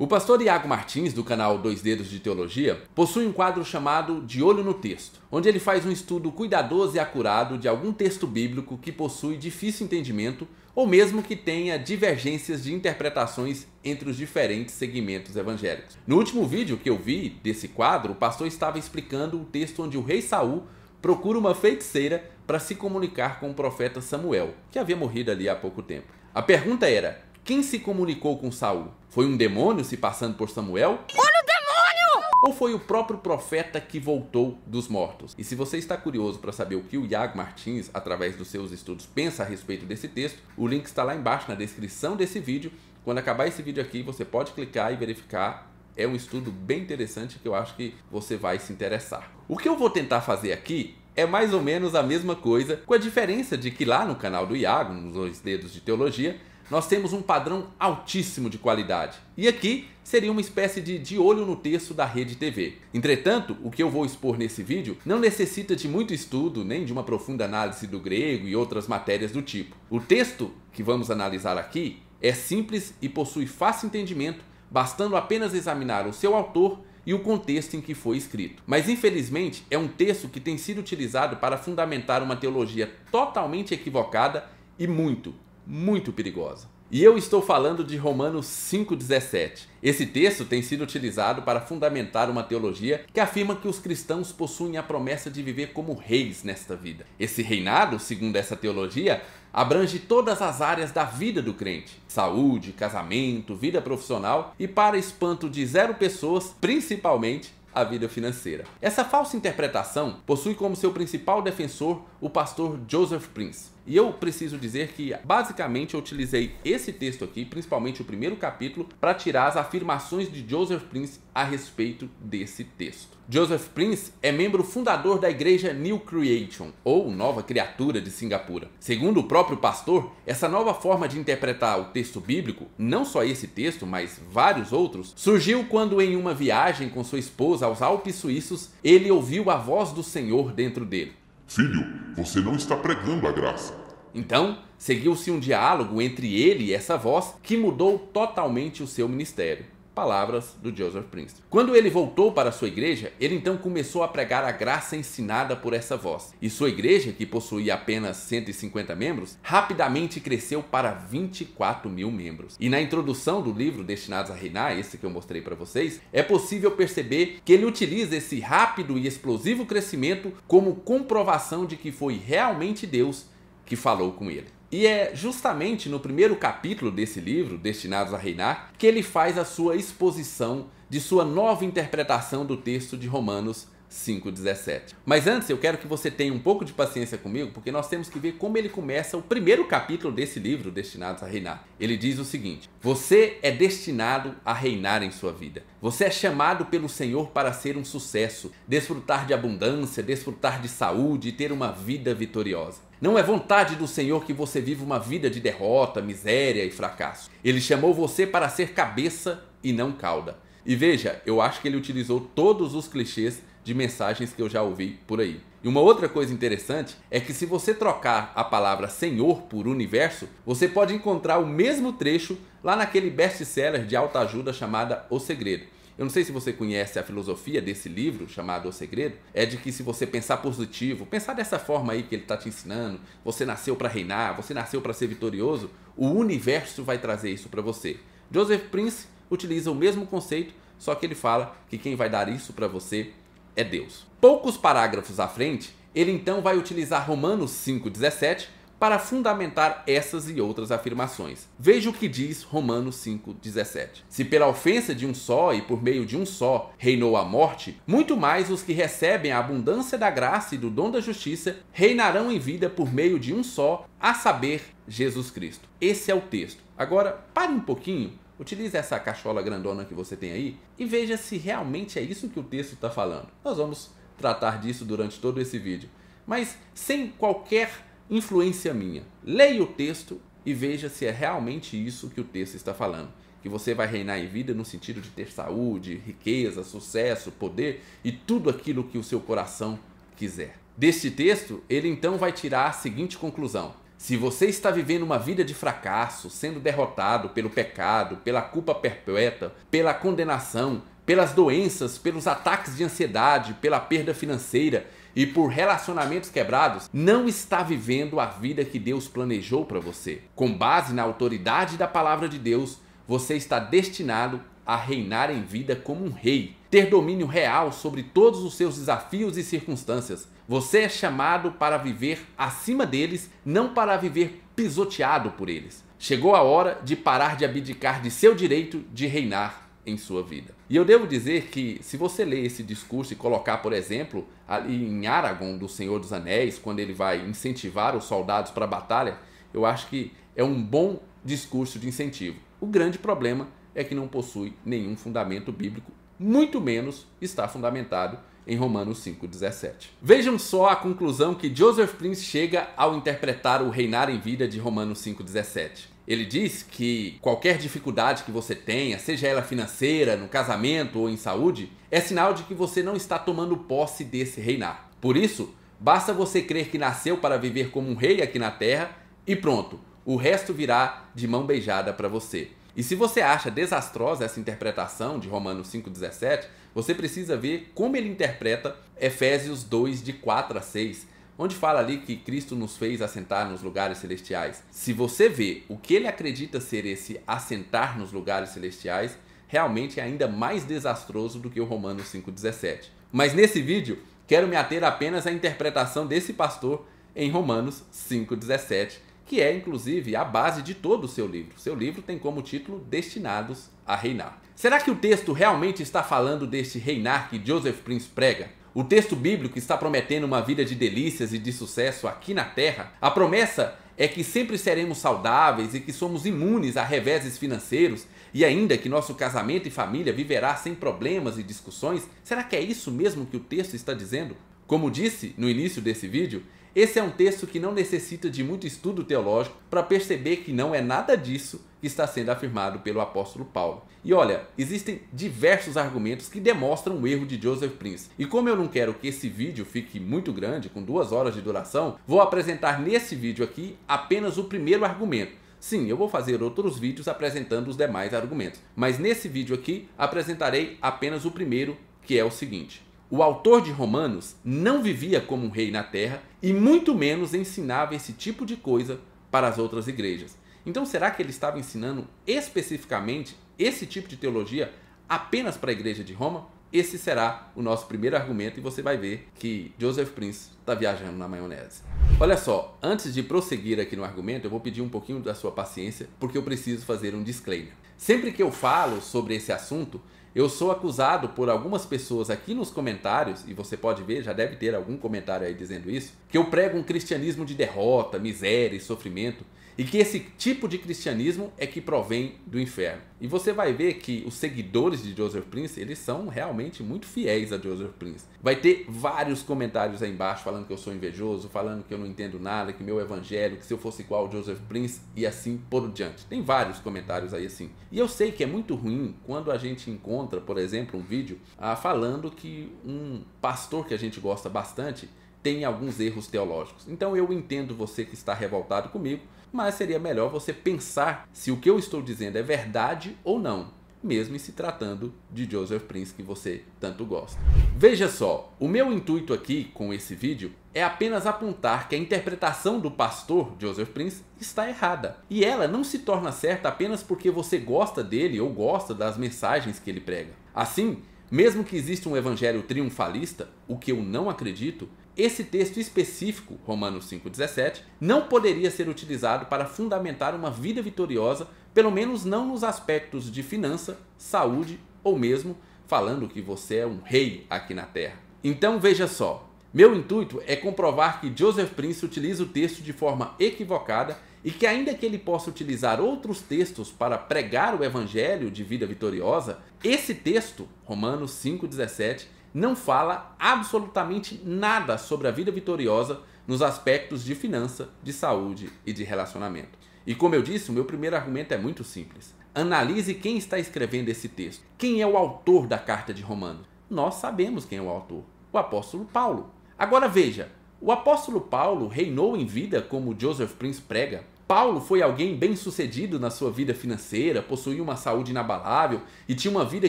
O pastor Iago Martins, do canal Dois Dedos de Teologia, possui um quadro chamado De Olho no Texto, onde ele faz um estudo cuidadoso e acurado de algum texto bíblico que possui difícil entendimento ou mesmo que tenha divergências de interpretações entre os diferentes segmentos evangélicos. No último vídeo que eu vi desse quadro, o pastor estava explicando o um texto onde o rei Saul procura uma feiticeira para se comunicar com o profeta Samuel, que havia morrido ali há pouco tempo. A pergunta era: quem se comunicou com Saul? Foi um demônio se passando por Samuel? Olha o demônio! Ou foi o próprio profeta que voltou dos mortos? E se você está curioso para saber o que o Iago Martins, através dos seus estudos, pensa a respeito desse texto, o link está lá embaixo na descrição desse vídeo. Quando acabar esse vídeo aqui, você pode clicar e verificar é um estudo bem interessante que eu acho que você vai se interessar. O que eu vou tentar fazer aqui é mais ou menos a mesma coisa, com a diferença de que lá no canal do Iago, nos dois dedos de teologia, nós temos um padrão altíssimo de qualidade. E aqui seria uma espécie de de olho no texto da rede TV. Entretanto, o que eu vou expor nesse vídeo não necessita de muito estudo nem de uma profunda análise do grego e outras matérias do tipo. O texto que vamos analisar aqui é simples e possui fácil entendimento, bastando apenas examinar o seu autor e o contexto em que foi escrito. Mas infelizmente é um texto que tem sido utilizado para fundamentar uma teologia totalmente equivocada e muito, muito perigosa. E eu estou falando de Romanos 5,17. Esse texto tem sido utilizado para fundamentar uma teologia que afirma que os cristãos possuem a promessa de viver como reis nesta vida. Esse reinado, segundo essa teologia, abrange todas as áreas da vida do crente: saúde, casamento, vida profissional e, para espanto de zero pessoas, principalmente a vida financeira. Essa falsa interpretação possui como seu principal defensor o pastor Joseph Prince. E eu preciso dizer que basicamente eu utilizei esse texto aqui, principalmente o primeiro capítulo, para tirar as afirmações de Joseph Prince a respeito desse texto. Joseph Prince é membro fundador da igreja New Creation, ou Nova Criatura de Singapura. Segundo o próprio pastor, essa nova forma de interpretar o texto bíblico, não só esse texto, mas vários outros, surgiu quando em uma viagem com sua esposa aos Alpes suíços, ele ouviu a voz do Senhor dentro dele. Filho, você não está pregando a graça. Então, seguiu-se um diálogo entre ele e essa voz que mudou totalmente o seu ministério. Palavras do Joseph Prince. Quando ele voltou para sua igreja, ele então começou a pregar a graça ensinada por essa voz. E sua igreja, que possuía apenas 150 membros, rapidamente cresceu para 24 mil membros. E na introdução do livro Destinados a Reinar, esse que eu mostrei para vocês, é possível perceber que ele utiliza esse rápido e explosivo crescimento como comprovação de que foi realmente Deus que falou com ele. E é justamente no primeiro capítulo desse livro, Destinados a Reinar, que ele faz a sua exposição de sua nova interpretação do texto de Romanos 5,17. Mas antes, eu quero que você tenha um pouco de paciência comigo, porque nós temos que ver como ele começa o primeiro capítulo desse livro, Destinados a Reinar. Ele diz o seguinte: Você é destinado a reinar em sua vida. Você é chamado pelo Senhor para ser um sucesso, desfrutar de abundância, desfrutar de saúde e ter uma vida vitoriosa. Não é vontade do Senhor que você viva uma vida de derrota, miséria e fracasso. Ele chamou você para ser cabeça e não cauda. E veja, eu acho que ele utilizou todos os clichês de mensagens que eu já ouvi por aí. E uma outra coisa interessante é que se você trocar a palavra Senhor por universo, você pode encontrar o mesmo trecho lá naquele best-seller de alta ajuda chamada O Segredo. Eu não sei se você conhece a filosofia desse livro chamado O Segredo, é de que se você pensar positivo, pensar dessa forma aí que ele está te ensinando, você nasceu para reinar, você nasceu para ser vitorioso, o universo vai trazer isso para você. Joseph Prince utiliza o mesmo conceito, só que ele fala que quem vai dar isso para você é Deus. Poucos parágrafos à frente, ele então vai utilizar Romanos 5,17 para fundamentar essas e outras afirmações. Veja o que diz Romanos 5,17. Se pela ofensa de um só e por meio de um só reinou a morte, muito mais os que recebem a abundância da graça e do dom da justiça reinarão em vida por meio de um só, a saber, Jesus Cristo. Esse é o texto. Agora, pare um pouquinho Utilize essa cachola grandona que você tem aí e veja se realmente é isso que o texto está falando. Nós vamos tratar disso durante todo esse vídeo, mas sem qualquer influência minha. Leia o texto e veja se é realmente isso que o texto está falando. Que você vai reinar em vida no sentido de ter saúde, riqueza, sucesso, poder e tudo aquilo que o seu coração quiser. Deste texto, ele então vai tirar a seguinte conclusão: se você está vivendo uma vida de fracasso, sendo derrotado pelo pecado, pela culpa perpétua, pela condenação, pelas doenças, pelos ataques de ansiedade, pela perda financeira e por relacionamentos quebrados, não está vivendo a vida que Deus planejou para você. Com base na autoridade da palavra de Deus, você está destinado a reinar em vida como um rei, ter domínio real sobre todos os seus desafios e circunstâncias. Você é chamado para viver acima deles, não para viver pisoteado por eles. Chegou a hora de parar de abdicar de seu direito de reinar em sua vida. E eu devo dizer que, se você ler esse discurso e colocar, por exemplo, ali em Aragorn do Senhor dos Anéis, quando ele vai incentivar os soldados para a batalha, eu acho que é um bom discurso de incentivo. O grande problema é que não possui nenhum fundamento bíblico, muito menos está fundamentado em Romanos 5,17. Vejam só a conclusão que Joseph Prince chega ao interpretar o reinar em vida de Romanos 5,17. Ele diz que qualquer dificuldade que você tenha, seja ela financeira, no casamento ou em saúde, é sinal de que você não está tomando posse desse reinar. Por isso, basta você crer que nasceu para viver como um rei aqui na terra e pronto, o resto virá de mão beijada para você. E se você acha desastrosa essa interpretação de Romanos 5,17, você precisa ver como ele interpreta Efésios 2, de 4 a 6, onde fala ali que Cristo nos fez assentar nos lugares celestiais. Se você vê o que ele acredita ser esse assentar nos lugares celestiais, realmente é ainda mais desastroso do que o Romanos 5,17. Mas nesse vídeo, quero me ater apenas à interpretação desse pastor em Romanos 5,17 que é inclusive a base de todo o seu livro. Seu livro tem como título Destinados a Reinar. Será que o texto realmente está falando deste reinar que Joseph Prince prega? O texto bíblico está prometendo uma vida de delícias e de sucesso aqui na terra? A promessa é que sempre seremos saudáveis e que somos imunes a reveses financeiros e ainda que nosso casamento e família viverá sem problemas e discussões? Será que é isso mesmo que o texto está dizendo? Como disse no início desse vídeo, esse é um texto que não necessita de muito estudo teológico para perceber que não é nada disso que está sendo afirmado pelo apóstolo Paulo. E olha, existem diversos argumentos que demonstram o erro de Joseph Prince. E como eu não quero que esse vídeo fique muito grande, com duas horas de duração, vou apresentar nesse vídeo aqui apenas o primeiro argumento. Sim, eu vou fazer outros vídeos apresentando os demais argumentos, mas nesse vídeo aqui apresentarei apenas o primeiro, que é o seguinte. O autor de Romanos não vivia como um rei na terra e muito menos ensinava esse tipo de coisa para as outras igrejas. Então, será que ele estava ensinando especificamente esse tipo de teologia apenas para a igreja de Roma? Esse será o nosso primeiro argumento e você vai ver que Joseph Prince está viajando na maionese. Olha só, antes de prosseguir aqui no argumento, eu vou pedir um pouquinho da sua paciência, porque eu preciso fazer um disclaimer. Sempre que eu falo sobre esse assunto, eu sou acusado por algumas pessoas aqui nos comentários, e você pode ver, já deve ter algum comentário aí dizendo isso, que eu prego um cristianismo de derrota, miséria e sofrimento. E que esse tipo de cristianismo é que provém do inferno. E você vai ver que os seguidores de Joseph Prince, eles são realmente muito fiéis a Joseph Prince. Vai ter vários comentários aí embaixo falando que eu sou invejoso, falando que eu não entendo nada, que meu evangelho, que se eu fosse igual ao Joseph Prince e assim por diante. Tem vários comentários aí assim. E eu sei que é muito ruim quando a gente encontra, por exemplo, um vídeo ah, falando que um pastor que a gente gosta bastante tem alguns erros teológicos. Então eu entendo você que está revoltado comigo, mas seria melhor você pensar se o que eu estou dizendo é verdade ou não, mesmo se tratando de Joseph Prince que você tanto gosta. Veja só, o meu intuito aqui com esse vídeo é apenas apontar que a interpretação do pastor Joseph Prince está errada. E ela não se torna certa apenas porque você gosta dele ou gosta das mensagens que ele prega. Assim, mesmo que exista um evangelho triunfalista, o que eu não acredito, esse texto específico, Romanos 5,17, não poderia ser utilizado para fundamentar uma vida vitoriosa, pelo menos não nos aspectos de finança, saúde ou mesmo falando que você é um rei aqui na terra. Então veja só, meu intuito é comprovar que Joseph Prince utiliza o texto de forma equivocada e que, ainda que ele possa utilizar outros textos para pregar o evangelho de vida vitoriosa, esse texto, Romanos 5,17, não fala absolutamente nada sobre a vida vitoriosa nos aspectos de finança, de saúde e de relacionamento. E como eu disse, o meu primeiro argumento é muito simples. Analise quem está escrevendo esse texto. Quem é o autor da carta de Romanos? Nós sabemos quem é o autor: o apóstolo Paulo. Agora veja, o apóstolo Paulo reinou em vida como Joseph Prince prega. Paulo foi alguém bem sucedido na sua vida financeira, possuía uma saúde inabalável e tinha uma vida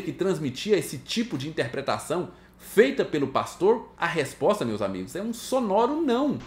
que transmitia esse tipo de interpretação feita pelo pastor? A resposta, meus amigos, é um sonoro não.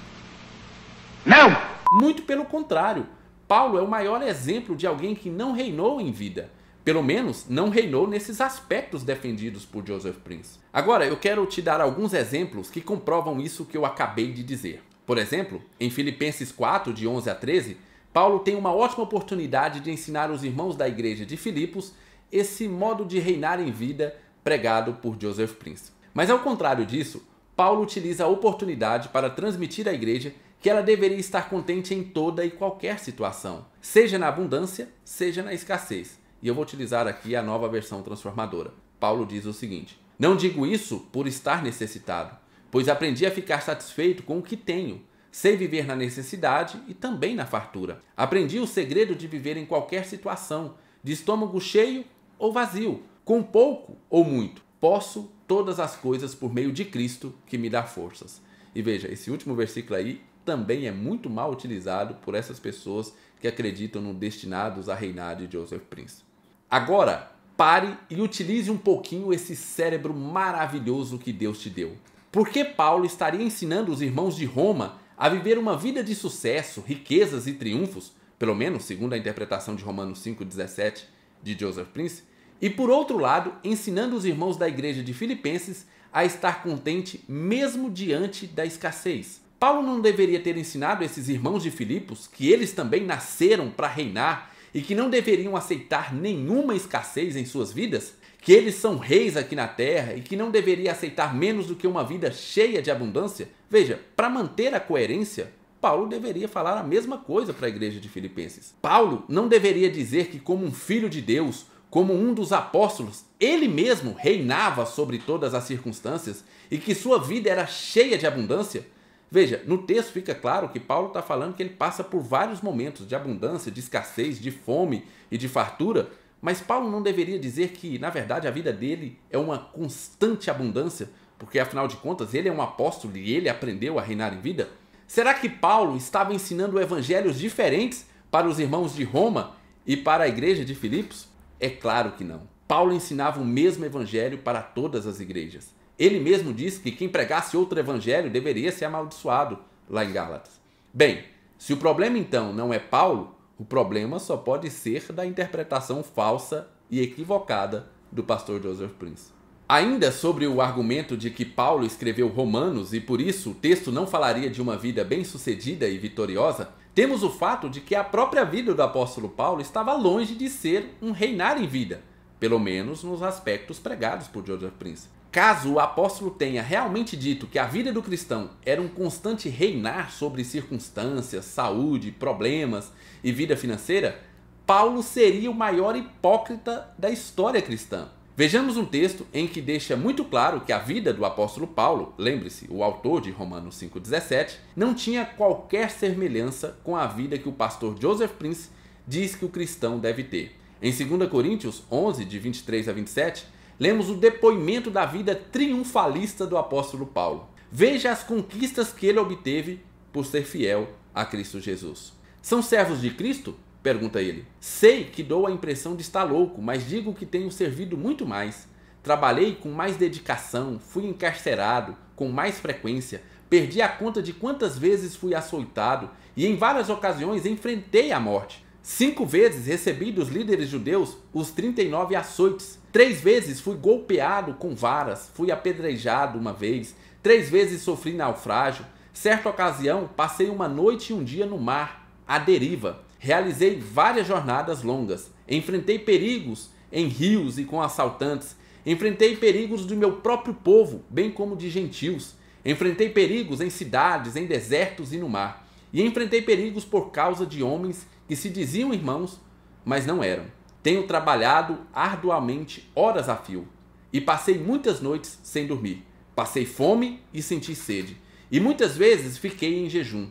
Não! Muito pelo contrário. Paulo é o maior exemplo de alguém que não reinou em vida. Pelo menos não reinou nesses aspectos defendidos por Joseph Prince. Agora, eu quero te dar alguns exemplos que comprovam isso que eu acabei de dizer. Por exemplo, em Filipenses 4, de 11 a 13, Paulo tem uma ótima oportunidade de ensinar os irmãos da igreja de Filipos esse modo de reinar em vida pregado por Joseph Prince. Mas ao contrário disso, Paulo utiliza a oportunidade para transmitir à igreja que ela deveria estar contente em toda e qualquer situação, seja na abundância, seja na escassez. E eu vou utilizar aqui a nova versão transformadora. Paulo diz o seguinte: Não digo isso por estar necessitado, pois aprendi a ficar satisfeito com o que tenho. Sei viver na necessidade e também na fartura. Aprendi o segredo de viver em qualquer situação, de estômago cheio ou vazio, com pouco ou muito posso todas as coisas por meio de Cristo que me dá forças. E veja, esse último versículo aí também é muito mal utilizado por essas pessoas que acreditam no destinados a reinar de Joseph Prince. Agora, pare e utilize um pouquinho esse cérebro maravilhoso que Deus te deu. Por que Paulo estaria ensinando os irmãos de Roma a viver uma vida de sucesso, riquezas e triunfos, pelo menos segundo a interpretação de Romanos 5,17 de Joseph Prince, e por outro lado, ensinando os irmãos da igreja de Filipenses a estar contente mesmo diante da escassez. Paulo não deveria ter ensinado esses irmãos de Filipos que eles também nasceram para reinar e que não deveriam aceitar nenhuma escassez em suas vidas? Que eles são reis aqui na terra e que não deveria aceitar menos do que uma vida cheia de abundância? Veja, para manter a coerência, Paulo deveria falar a mesma coisa para a igreja de Filipenses. Paulo não deveria dizer que, como um filho de Deus, como um dos apóstolos, ele mesmo reinava sobre todas as circunstâncias e que sua vida era cheia de abundância? Veja, no texto fica claro que Paulo está falando que ele passa por vários momentos de abundância, de escassez, de fome e de fartura, mas Paulo não deveria dizer que, na verdade, a vida dele é uma constante abundância, porque afinal de contas ele é um apóstolo e ele aprendeu a reinar em vida? Será que Paulo estava ensinando evangelhos diferentes para os irmãos de Roma e para a igreja de Filipos? É claro que não. Paulo ensinava o mesmo evangelho para todas as igrejas. Ele mesmo disse que quem pregasse outro evangelho deveria ser amaldiçoado, lá em Gálatas. Bem, se o problema então não é Paulo, o problema só pode ser da interpretação falsa e equivocada do pastor Joseph Prince. Ainda sobre o argumento de que Paulo escreveu Romanos e por isso o texto não falaria de uma vida bem-sucedida e vitoriosa, temos o fato de que a própria vida do apóstolo Paulo estava longe de ser um reinar em vida, pelo menos nos aspectos pregados por Joseph Prince. Caso o apóstolo tenha realmente dito que a vida do cristão era um constante reinar sobre circunstâncias, saúde, problemas e vida financeira, Paulo seria o maior hipócrita da história cristã. Vejamos um texto em que deixa muito claro que a vida do apóstolo Paulo, lembre-se, o autor de Romanos 5,17, não tinha qualquer semelhança com a vida que o pastor Joseph Prince diz que o cristão deve ter. Em 2 Coríntios 11, de 23 a 27, lemos o depoimento da vida triunfalista do apóstolo Paulo. Veja as conquistas que ele obteve por ser fiel a Cristo Jesus. São servos de Cristo? Pergunta ele. Sei que dou a impressão de estar louco, mas digo que tenho servido muito mais. Trabalhei com mais dedicação, fui encarcerado com mais frequência, perdi a conta de quantas vezes fui açoitado e em várias ocasiões enfrentei a morte. Cinco vezes recebi dos líderes judeus os 39 açoites. Três vezes fui golpeado com varas, fui apedrejado uma vez. Três vezes sofri naufrágio. Certa ocasião, passei uma noite e um dia no mar, à deriva. Realizei várias jornadas longas. Enfrentei perigos em rios e com assaltantes. Enfrentei perigos do meu próprio povo, bem como de gentios. Enfrentei perigos em cidades, em desertos e no mar. E enfrentei perigos por causa de homens que se diziam irmãos, mas não eram. Tenho trabalhado arduamente horas a fio. E passei muitas noites sem dormir. Passei fome e senti sede. E muitas vezes fiquei em jejum.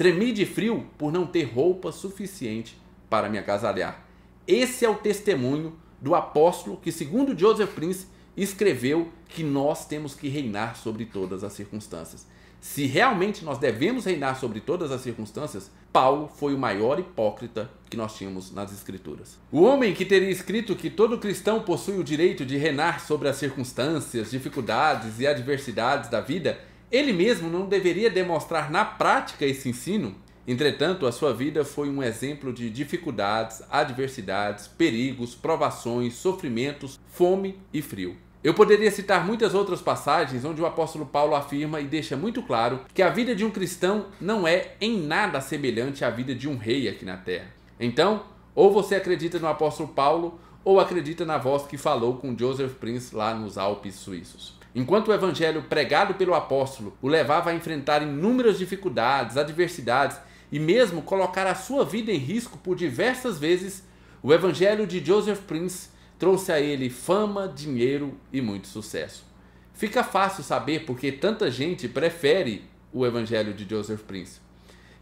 Tremi de frio por não ter roupa suficiente para me agasalhar. Esse é o testemunho do apóstolo que, segundo Joseph Prince, escreveu que nós temos que reinar sobre todas as circunstâncias. Se realmente nós devemos reinar sobre todas as circunstâncias, Paulo foi o maior hipócrita que nós tínhamos nas Escrituras. O homem que teria escrito que todo cristão possui o direito de reinar sobre as circunstâncias, dificuldades e adversidades da vida ele mesmo não deveria demonstrar na prática esse ensino, entretanto, a sua vida foi um exemplo de dificuldades, adversidades, perigos, provações, sofrimentos, fome e frio. Eu poderia citar muitas outras passagens onde o apóstolo Paulo afirma e deixa muito claro que a vida de um cristão não é em nada semelhante à vida de um rei aqui na terra. Então, ou você acredita no apóstolo Paulo, ou acredita na voz que falou com Joseph Prince lá nos Alpes suíços. Enquanto o evangelho pregado pelo apóstolo o levava a enfrentar inúmeras dificuldades, adversidades e mesmo colocar a sua vida em risco por diversas vezes, o evangelho de Joseph Prince trouxe a ele fama, dinheiro e muito sucesso. Fica fácil saber porque tanta gente prefere o evangelho de Joseph Prince.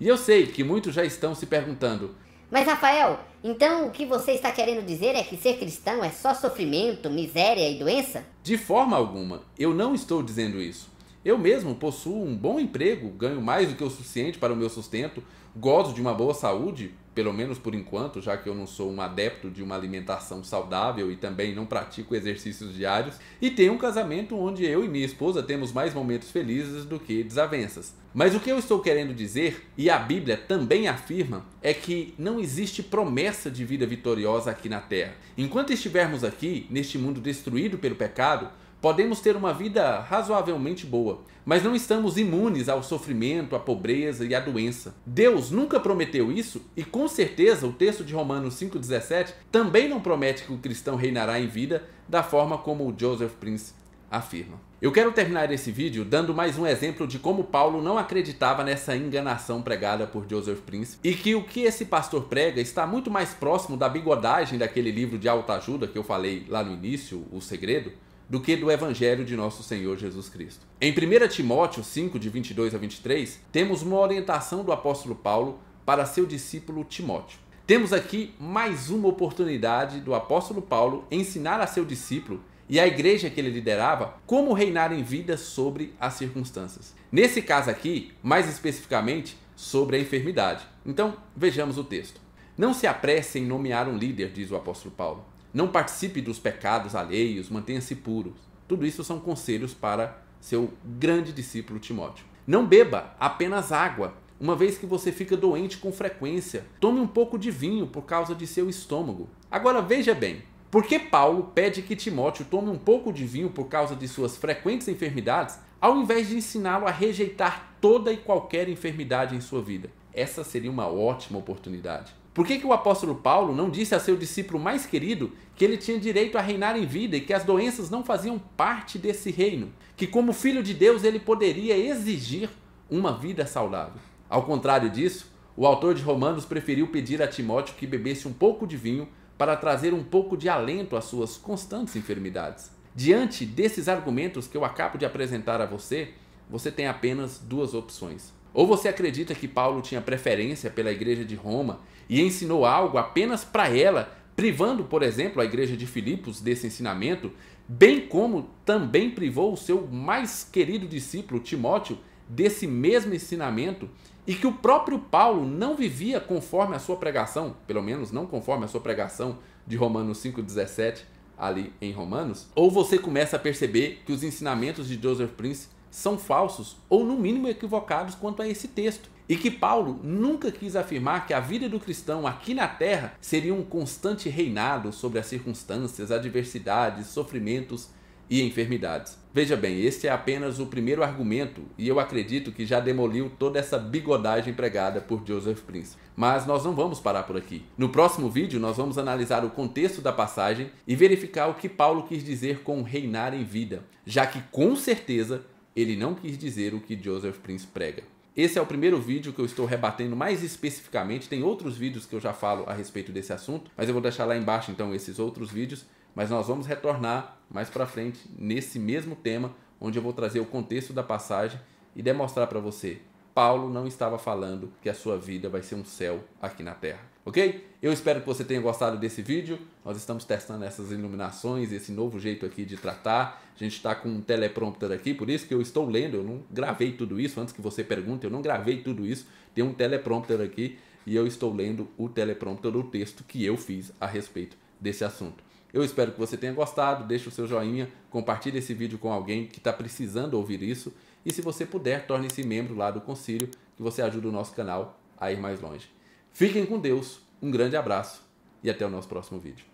E eu sei que muitos já estão se perguntando: mas Rafael, então o que você está querendo dizer é que ser cristão é só sofrimento, miséria e doença? De forma alguma, eu não estou dizendo isso. Eu mesmo possuo um bom emprego, ganho mais do que o suficiente para o meu sustento, gozo de uma boa saúde, pelo menos por enquanto, já que eu não sou um adepto de uma alimentação saudável e também não pratico exercícios diários, e tenho um casamento onde eu e minha esposa temos mais momentos felizes do que desavenças. Mas o que eu estou querendo dizer, e a Bíblia também afirma, é que não existe promessa de vida vitoriosa aqui na terra. Enquanto estivermos aqui, neste mundo destruído pelo pecado, Podemos ter uma vida razoavelmente boa, mas não estamos imunes ao sofrimento, à pobreza e à doença. Deus nunca prometeu isso e com certeza o texto de Romanos 5,17 também não promete que o cristão reinará em vida da forma como Joseph Prince afirma. Eu quero terminar esse vídeo dando mais um exemplo de como Paulo não acreditava nessa enganação pregada por Joseph Prince e que o que esse pastor prega está muito mais próximo da bigodagem daquele livro de autoajuda que eu falei lá no início, O Segredo, do que do Evangelho de nosso Senhor Jesus Cristo. Em 1 Timóteo 5, de 22 a 23, temos uma orientação do apóstolo Paulo para seu discípulo Timóteo. Temos aqui mais uma oportunidade do apóstolo Paulo ensinar a seu discípulo e à igreja que ele liderava como reinar em vida sobre as circunstâncias. Nesse caso aqui, mais especificamente, sobre a enfermidade. Então, vejamos o texto. Não se apresse em nomear um líder, diz o apóstolo Paulo não participe dos pecados alheios, mantenha-se puro. Tudo isso são conselhos para seu grande discípulo Timóteo. Não beba apenas água, uma vez que você fica doente com frequência. Tome um pouco de vinho por causa de seu estômago. Agora veja bem, por que Paulo pede que Timóteo tome um pouco de vinho por causa de suas frequentes enfermidades, ao invés de ensiná-lo a rejeitar toda e qualquer enfermidade em sua vida? Essa seria uma ótima oportunidade. Por que, que o apóstolo Paulo não disse a seu discípulo mais querido que ele tinha direito a reinar em vida e que as doenças não faziam parte desse reino? Que, como filho de Deus, ele poderia exigir uma vida saudável. Ao contrário disso, o autor de Romanos preferiu pedir a Timóteo que bebesse um pouco de vinho para trazer um pouco de alento às suas constantes enfermidades. Diante desses argumentos que eu acabo de apresentar a você, você tem apenas duas opções ou você acredita que Paulo tinha preferência pela igreja de Roma e ensinou algo apenas para ela, privando, por exemplo, a igreja de Filipos desse ensinamento, bem como também privou o seu mais querido discípulo Timóteo desse mesmo ensinamento e que o próprio Paulo não vivia conforme a sua pregação, pelo menos não conforme a sua pregação de Romanos 5:17 ali em Romanos, ou você começa a perceber que os ensinamentos de Joseph Prince são falsos ou, no mínimo, equivocados quanto a esse texto. E que Paulo nunca quis afirmar que a vida do cristão aqui na terra seria um constante reinado sobre as circunstâncias, adversidades, sofrimentos e enfermidades. Veja bem, este é apenas o primeiro argumento e eu acredito que já demoliu toda essa bigodagem pregada por Joseph Prince. Mas nós não vamos parar por aqui. No próximo vídeo, nós vamos analisar o contexto da passagem e verificar o que Paulo quis dizer com reinar em vida, já que com certeza ele não quis dizer o que Joseph Prince prega. Esse é o primeiro vídeo que eu estou rebatendo mais especificamente. Tem outros vídeos que eu já falo a respeito desse assunto, mas eu vou deixar lá embaixo então esses outros vídeos. Mas nós vamos retornar mais para frente nesse mesmo tema, onde eu vou trazer o contexto da passagem e demonstrar para você Paulo não estava falando que a sua vida vai ser um céu aqui na terra, ok? Eu espero que você tenha gostado desse vídeo. Nós estamos testando essas iluminações, esse novo jeito aqui de tratar. A gente está com um teleprompter aqui, por isso que eu estou lendo. Eu não gravei tudo isso, antes que você pergunte, eu não gravei tudo isso. Tem um teleprompter aqui e eu estou lendo o teleprompter, o texto que eu fiz a respeito desse assunto. Eu espero que você tenha gostado, deixe o seu joinha, compartilhe esse vídeo com alguém que está precisando ouvir isso e se você puder, torne-se membro lá do conselho, que você ajuda o nosso canal a ir mais longe. Fiquem com Deus, um grande abraço e até o nosso próximo vídeo.